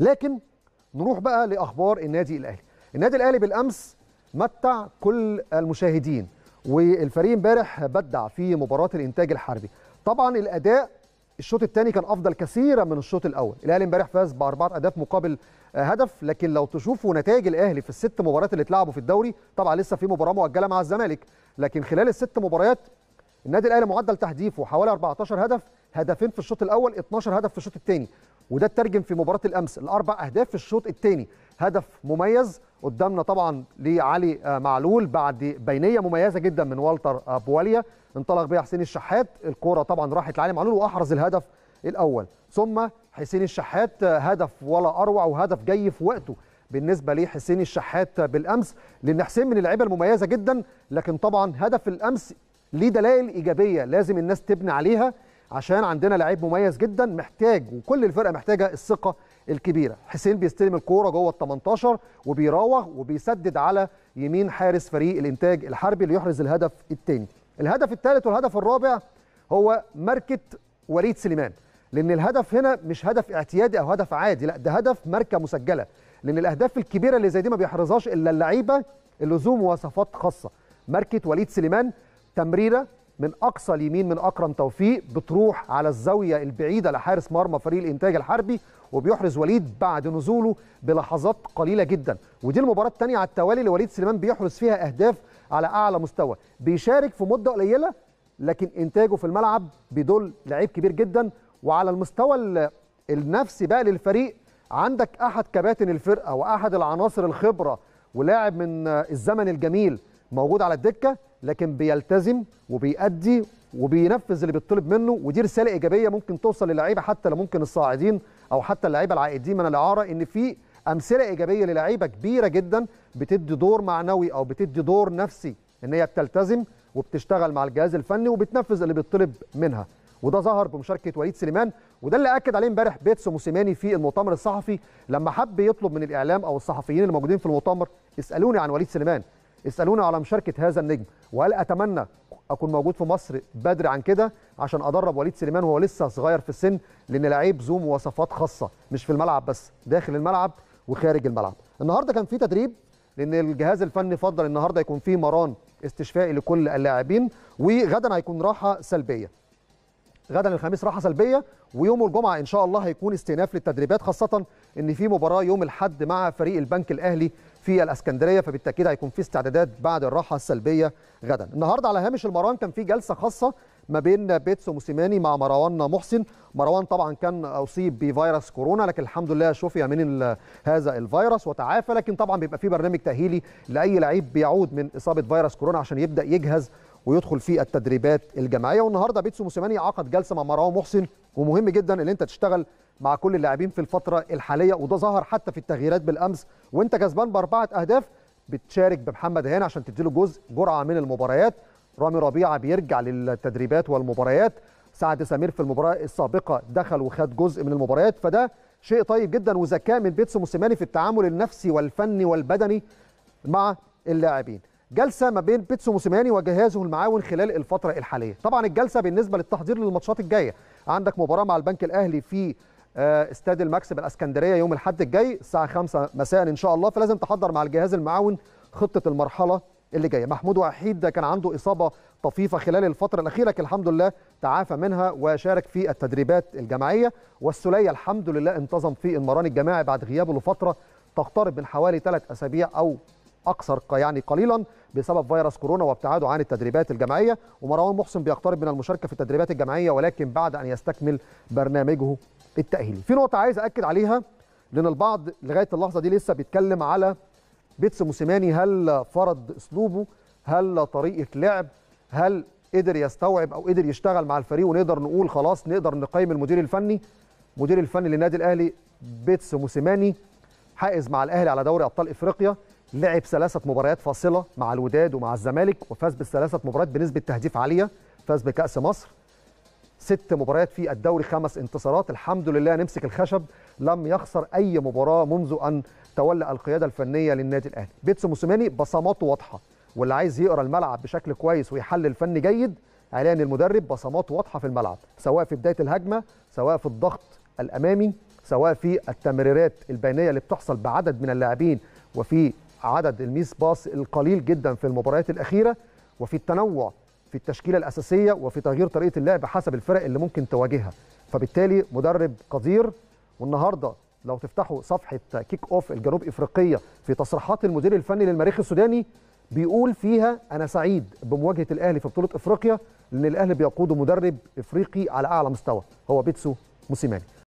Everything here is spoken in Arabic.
لكن نروح بقى لاخبار النادي الاهلي النادي الاهلي بالامس متع كل المشاهدين والفريق امبارح بدع في مباراه الانتاج الحربي طبعا الاداء الشوط الثاني كان افضل كثيرا من الشوط الاول الاهلي امبارح فاز باربعه اهداف مقابل هدف لكن لو تشوفوا نتائج الاهلي في الست مباريات اللي اتلعبوا في الدوري طبعا لسه في مباراه مؤجله مع الزمالك لكن خلال الست مباريات النادي الاهلي معدل تهديفه حوالي 14 هدف هدفين في الشوط الاول 12 هدف في الشوط الثاني وده اترجم في مباراه الامس الاربع اهداف في الشوط الثاني هدف مميز قدامنا طبعا لعلي آه، معلول بعد بينيه مميزه جدا من والتر آه، بواليا انطلق بها حسين الشحات الكوره طبعا راحت لعلي معلول واحرز الهدف الاول ثم حسين الشحات آه، هدف ولا اروع وهدف جاي في وقته بالنسبه لحسين الشحات بالامس لان حسين من اللعيبه المميزه جدا لكن طبعا هدف الامس ليه دلائل ايجابيه لازم الناس تبني عليها عشان عندنا لعيب مميز جدا محتاج وكل الفرقه محتاجه الثقه الكبيره حسين بيستلم الكوره جوه ال 18 وبيراوغ وبيسدد على يمين حارس فريق الانتاج الحربي اللي يحرز الهدف الثاني الهدف الثالث والهدف الرابع هو ماركه وليد سليمان لان الهدف هنا مش هدف اعتيادي او هدف عادي لا ده هدف ماركه مسجله لان الاهداف الكبيره اللي زي دي ما بيحرزهاش الا اللعيبه اللي ذو مواصفات خاصه ماركه وليد سليمان تمريره من اقصى اليمين من اكرم توفيق بتروح على الزاويه البعيده لحارس مرمى فريق الانتاج الحربي وبيحرز وليد بعد نزوله بلحظات قليله جدا ودي المباراه الثانيه على التوالي اللي وليد سليمان بيحرز فيها اهداف على اعلى مستوى بيشارك في مده قليله لكن انتاجه في الملعب بيدل لعيب كبير جدا وعلى المستوى النفسي بقى للفريق عندك احد كباتن الفرقه واحد العناصر الخبره ولاعب من الزمن الجميل موجود على الدكه لكن بيلتزم وبيأدي وبينفذ اللي بيطلب منه ودي رساله ايجابيه ممكن توصل للعيبه حتى لو ممكن الصاعدين او حتى اللعيبه العائدين من الاعاره ان في امثله ايجابيه للعيبه كبيره جدا بتدي دور معنوي او بتدي دور نفسي ان هي بتلتزم وبتشتغل مع الجهاز الفني وبتنفذ اللي بيطلب منها وده ظهر بمشاركه وليد سليمان وده اللي اكد عليه امبارح بيتسو موسيماني في المؤتمر الصحفي لما حب يطلب من الاعلام او الصحفيين الموجودين في المؤتمر اسالوني عن وليد سليمان اسالونا على مشاركه هذا النجم وهل اتمنى اكون موجود في مصر بدري عن كده عشان ادرب وليد سليمان وهو لسه صغير في السن لان لعيب ذو مواصفات خاصه مش في الملعب بس داخل الملعب وخارج الملعب النهارده كان في تدريب لان الجهاز الفني فضل النهارده يكون فيه مران استشفائي لكل اللاعبين وغدا هيكون راحه سلبيه غدا الخميس راحه سلبيه ويوم الجمعه ان شاء الله هيكون استئناف للتدريبات خاصه ان في مباراه يوم الاحد مع فريق البنك الاهلي في الاسكندريه فبالتاكيد هيكون في استعدادات بعد الراحه السلبيه غدا النهارده على هامش المران كان في جلسه خاصه ما بين بيتسو موسيماني مع مروان محسن مروان طبعا كان اصيب بفيروس كورونا لكن الحمد لله شفي من هذا الفيروس وتعافى لكن طبعا بيبقى في برنامج تاهيلي لاي لعيب بيعود من اصابه فيروس كورونا عشان يبدا يجهز ويدخل في التدريبات الجماعيه والنهارده بيتسو موسيماني عقد جلسه مع مروان محسن ومهم جدا ان انت تشتغل مع كل اللاعبين في الفتره الحاليه وده ظهر حتى في التغييرات بالامس وانت كسبان باربعه اهداف بتشارك بمحمد هاني عشان تديله جزء جرعه من المباريات رامي ربيعه بيرجع للتدريبات والمباريات سعد سمير في المباراه السابقه دخل وخد جزء من المباريات فده شيء طيب جدا وذكاء من بيتسو موسيماني في التعامل النفسي والفني والبدني مع اللاعبين جلسه ما بين بيتسو موسيماني وجهازه المعاون خلال الفتره الحاليه طبعا الجلسه بالنسبه للتحضير للماتشات الجايه عندك مباراه مع البنك الاهلي في آه، استاد المكسب الاسكندريه يوم الاحد الجاي الساعه 5 مساء ان شاء الله فلازم تحضر مع الجهاز المعاون خطه المرحله اللي جايه محمود وحيد كان عنده اصابه طفيفه خلال الفتره الاخيره لكن الحمد لله تعافى منها وشارك في التدريبات الجماعيه والسليه الحمد لله انتظم في المران الجماعي بعد غيابه لفتره تقترب من حوالي ثلاث اسابيع او اكثر يعني قليلا بسبب فيروس كورونا وابتعاده عن التدريبات الجماعيه ومروان محسن بيقترب من المشاركه في التدريبات الجماعيه ولكن بعد ان يستكمل برنامجه التاهيلي في نقطه عايز اكد عليها لان البعض لغايه اللحظه دي لسه بيتكلم على بيتس موسيماني هل فرض اسلوبه هل طريقه لعب هل قدر يستوعب او قدر يشتغل مع الفريق ونقدر نقول خلاص نقدر نقيم المدير الفني المدير الفني للنادي الاهلي بيتس موسيماني حائز مع الاهلي على دوري ابطال افريقيا لعب ثلاثه مباريات فاصله مع الوداد ومع الزمالك وفاز بالثلاثه مباريات بنسبه تهديف عاليه فاز بكاس مصر ست مباريات في الدوري خمس انتصارات الحمد لله نمسك الخشب لم يخسر اي مباراه منذ ان تولى القياده الفنيه للنادي الاهلي بيتسو موسيماني بصماته واضحه واللي عايز يقرا الملعب بشكل كويس ويحلل فني جيد اعلان المدرب بصمات واضحه في الملعب سواء في بدايه الهجمه سواء في الضغط الامامي سواء في التمريرات البينيه اللي بتحصل بعدد من اللاعبين وفي عدد الميس باص القليل جدا في المباريات الاخيره وفي التنوع في التشكيله الاساسيه وفي تغيير طريقه اللعب حسب الفرق اللي ممكن تواجهها فبالتالي مدرب قدير والنهارده لو تفتحوا صفحه كيك اوف الجنوب افريقيه في تصريحات المدير الفني للمريخ السوداني بيقول فيها انا سعيد بمواجهه الاهلي في بطوله افريقيا لان الاهلي بيقوده مدرب افريقي على اعلى مستوى هو بيتسو موسيماني